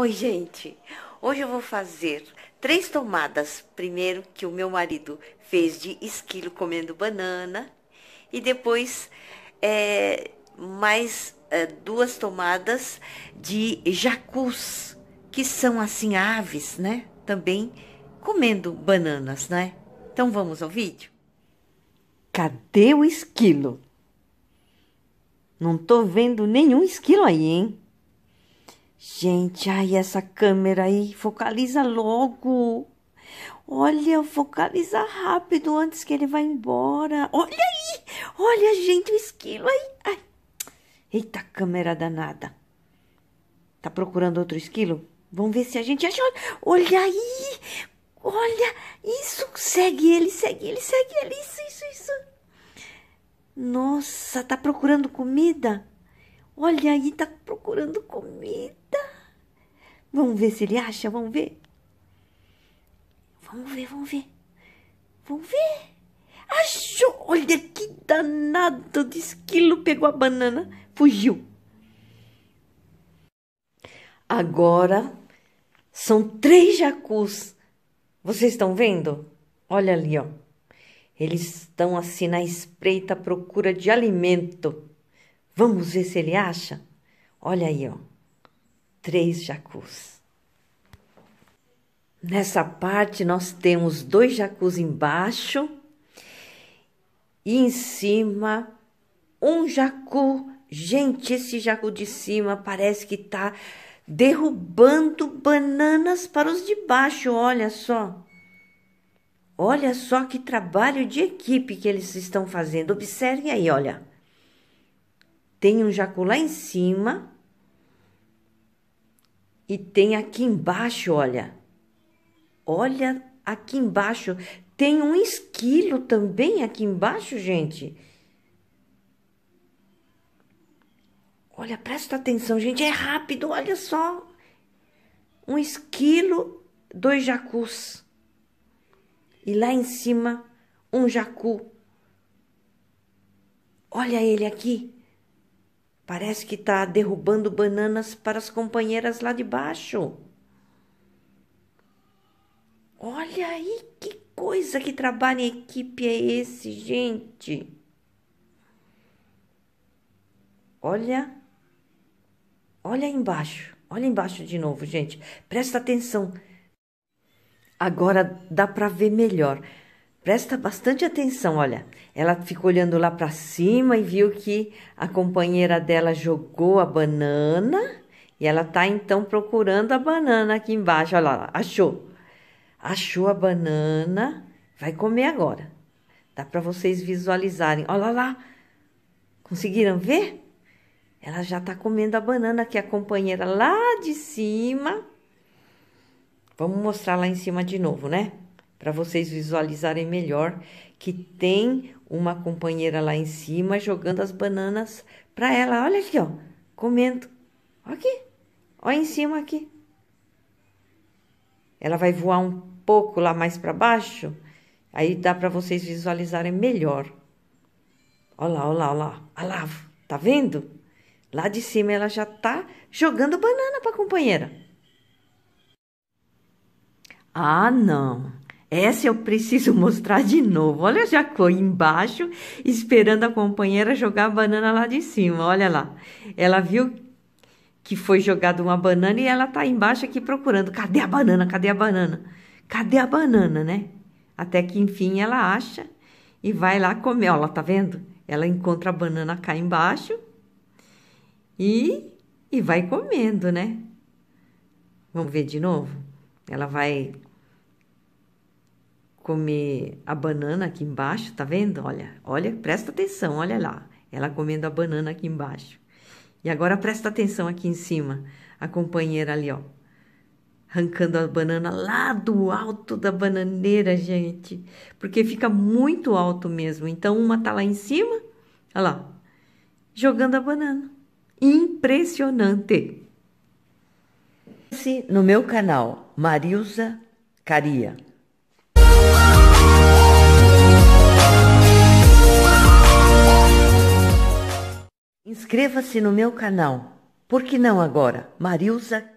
Oi, gente. Hoje eu vou fazer três tomadas. Primeiro que o meu marido fez de esquilo comendo banana e depois é, mais é, duas tomadas de jacus, que são assim aves, né? Também comendo bananas, né? Então vamos ao vídeo. Cadê o esquilo? Não tô vendo nenhum esquilo aí, hein? Gente, ai, essa câmera aí, focaliza logo. Olha, focaliza rápido antes que ele vá embora. Olha aí! Olha, gente, o esquilo aí. Ai. Eita, câmera danada. Tá procurando outro esquilo? Vamos ver se a gente acha. Olha aí! Olha! Isso! Segue ele, segue ele, segue ele. Isso, isso, isso. Nossa, tá procurando comida? Olha aí, tá procurando comida. Vamos ver se ele acha, vamos ver. Vamos ver, vamos ver. Vamos ver. Achou! Olha que danado de esquilo pegou a banana, fugiu. Agora são três jacus. Vocês estão vendo? Olha ali, ó. Eles estão assim na espreita à procura de alimento. Vamos ver se ele acha? Olha aí, ó. Três jacus. Nessa parte, nós temos dois jacus embaixo e em cima um jacu. Gente, esse jacu de cima parece que tá derrubando bananas para os de baixo, olha só. Olha só que trabalho de equipe que eles estão fazendo. Observem aí, olha. Tem um jacu lá em cima e tem aqui embaixo, olha. Olha aqui embaixo. Tem um esquilo também aqui embaixo, gente. Olha, presta atenção, gente. É rápido, olha só. Um esquilo, dois jacus. E lá em cima, um jacu. Olha ele aqui. Parece que está derrubando bananas para as companheiras lá de baixo. Olha aí que coisa que trabalho em equipe é esse, gente. Olha. Olha embaixo. Olha embaixo de novo, gente. Presta atenção. Agora dá para ver melhor. Presta bastante atenção, olha. Ela ficou olhando lá para cima e viu que a companheira dela jogou a banana e ela tá então procurando a banana aqui embaixo. Olha lá, achou. Achou a banana, vai comer agora. Dá para vocês visualizarem. Olha lá. Conseguiram ver? Ela já tá comendo a banana que a companheira lá de cima. Vamos mostrar lá em cima de novo, né? para vocês visualizarem melhor que tem uma companheira lá em cima jogando as bananas para ela. Olha aqui, ó, comendo. Aqui, ó, em cima aqui. Ela vai voar um pouco lá mais para baixo, aí dá para vocês visualizarem melhor. Olha lá, olha lá, olha lá. Olha lá, tá vendo? Lá de cima ela já tá jogando banana para companheira. Ah, não. Essa eu preciso mostrar de novo. Olha já Jacó embaixo, esperando a companheira jogar a banana lá de cima. Olha lá. Ela viu que foi jogada uma banana e ela tá embaixo aqui procurando. Cadê a banana? Cadê a banana? Cadê a banana, né? Até que enfim ela acha e vai lá comer. Olha, tá vendo? Ela encontra a banana cá embaixo e, e vai comendo, né? Vamos ver de novo? Ela vai comer a banana aqui embaixo, tá vendo? Olha, olha, presta atenção, olha lá. Ela comendo a banana aqui embaixo. E agora presta atenção aqui em cima, a companheira ali, ó. Arrancando a banana lá do alto da bananeira, gente. Porque fica muito alto mesmo. Então uma tá lá em cima, olha lá, jogando a banana. Impressionante! No meu canal, Marilza Caria. Inscreva-se no meu canal. Por que não agora? Marilza